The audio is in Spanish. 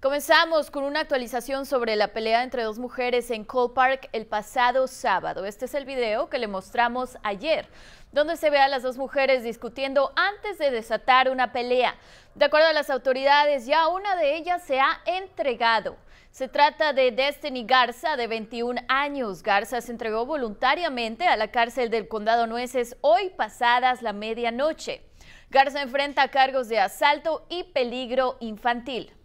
Comenzamos con una actualización sobre la pelea entre dos mujeres en Cole Park el pasado sábado. Este es el video que le mostramos ayer, donde se ve a las dos mujeres discutiendo antes de desatar una pelea. De acuerdo a las autoridades, ya una de ellas se ha entregado. Se trata de Destiny Garza, de 21 años. Garza se entregó voluntariamente a la cárcel del Condado Nueces hoy pasadas la medianoche. Garza enfrenta cargos de asalto y peligro infantil.